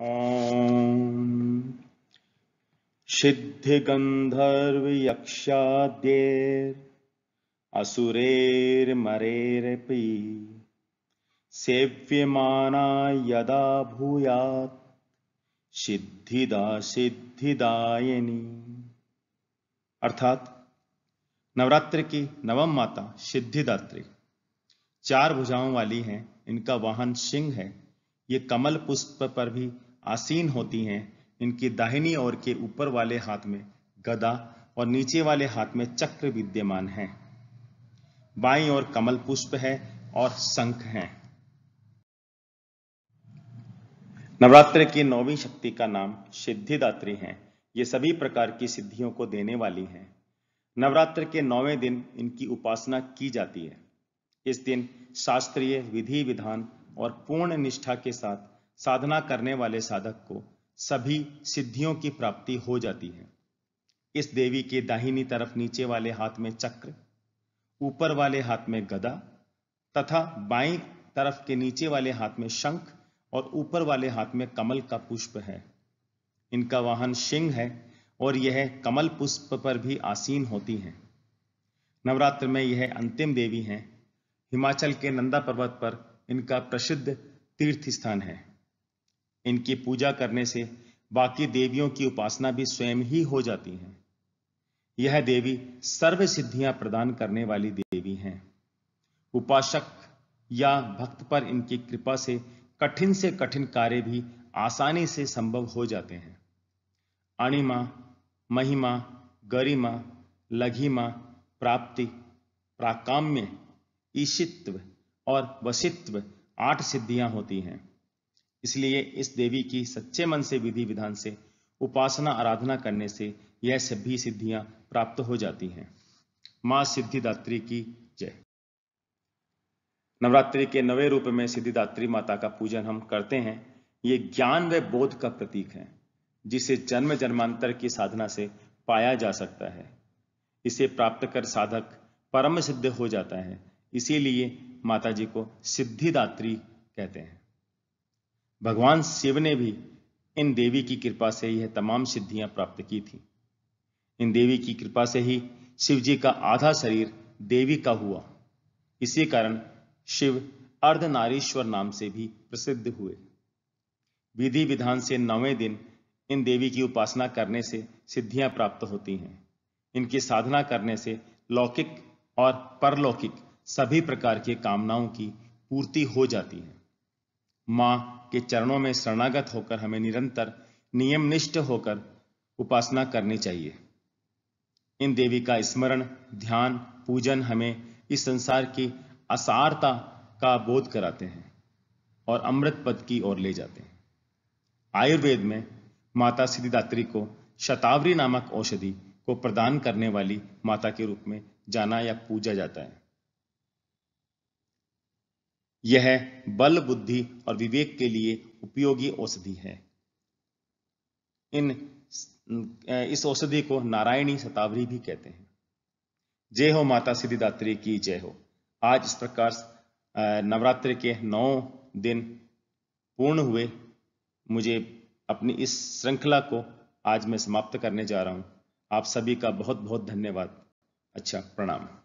सिद्धि गंधर्व सिद्धिगन्धर्वयक्षाद्येर् सेव्य सेव्यमाना यदा भूयात् सिद्धिदा सिद्धिदायिनी अर्थात नवरात्र की नवम माता सिद्धिदात्री चार भुजाओं वाली हैं इनका वाहन सिंह है ये कमल पुष्प पर भी आसीन होती हैं इनकी दाहिनी ओर के ऊपर वाले हाथ में गदा और नीचे वाले हाथ में चक्र विद्यमान है बाई और कमल पुष्प है और शंख है नवरात्र की नौवीं शक्ति का नाम सिद्धिदात्री है ये सभी प्रकार की सिद्धियों को देने वाली हैं नवरात्र के नौवें दिन इनकी उपासना की जाती है इस दिन शास्त्रीय विधि विधान और पूर्ण निष्ठा के साथ साधना करने वाले साधक को सभी सिद्धियों की प्राप्ति हो जाती है इस देवी के दाहिनी तरफ नीचे वाले हाथ में चक्र ऊपर वाले हाथ में गदा तथा बाई तरफ के नीचे वाले हाथ में शंख और ऊपर वाले हाथ में कमल का पुष्प है इनका वाहन सिंह है और यह कमल पुष्प पर भी आसीन होती हैं नवरात्र में यह अंतिम देवी हैं हिमाचल के नंदा पर्वत पर इनका प्रसिद्ध तीर्थ स्थान है इनकी पूजा करने से बाकी देवियों की उपासना भी स्वयं ही हो जाती है यह देवी सर्व सिद्धियां प्रदान करने वाली देवी हैं उपासक या भक्त पर इनकी कृपा से कठिन से कठिन कार्य भी आसानी से संभव हो जाते हैं अणिमा महिमा गरिमा लघिमा प्राप्ति प्राकाम्य ईशित्व और वसित्व आठ सिद्धियां होती हैं इसलिए इस देवी की सच्चे मन से विधि विधान से उपासना आराधना करने से यह सभी सिद्धियां प्राप्त हो जाती हैं माँ सिद्धिदात्री की जय नवरात्रि के नवे रूप में सिद्धिदात्री माता का पूजन हम करते हैं ये ज्ञान व बोध का प्रतीक है जिसे जन्म जन्मांतर की साधना से पाया जा सकता है इसे प्राप्त कर साधक परम सिद्ध हो जाता है इसीलिए माता जी को सिद्धिदात्री कहते हैं भगवान शिव ने भी इन देवी की कृपा से यह तमाम सिद्धियां प्राप्त की थी इन देवी की कृपा से ही शिव जी का आधा शरीर देवी का हुआ इसी कारण शिव अर्धनारीश्वर नाम से भी प्रसिद्ध हुए विधि विधान से नौवें दिन इन देवी की उपासना करने से सिद्धियां प्राप्त होती हैं इनकी साधना करने से लौकिक और परलौकिक सभी प्रकार के कामनाओं की पूर्ति हो जाती है माँ के चरणों में शरणागत होकर हमें निरंतर नियमनिष्ठ होकर उपासना करनी चाहिए इन देवी का स्मरण ध्यान पूजन हमें इस संसार की असारता का बोध कराते हैं और अमृत पद की ओर ले जाते हैं आयुर्वेद में माता सिद्धिदात्री को शतावरी नामक औषधि को प्रदान करने वाली माता के रूप में जाना या पूजा जाता है यह बल बुद्धि और विवेक के लिए उपयोगी औषधि है इन इस औषधि को नारायणी शतावरी भी कहते हैं जय हो माता सिद्धिदात्री की जय हो आज इस प्रकार नवरात्र के नौ दिन पूर्ण हुए मुझे अपनी इस श्रृंखला को आज मैं समाप्त करने जा रहा हूं आप सभी का बहुत बहुत धन्यवाद अच्छा प्रणाम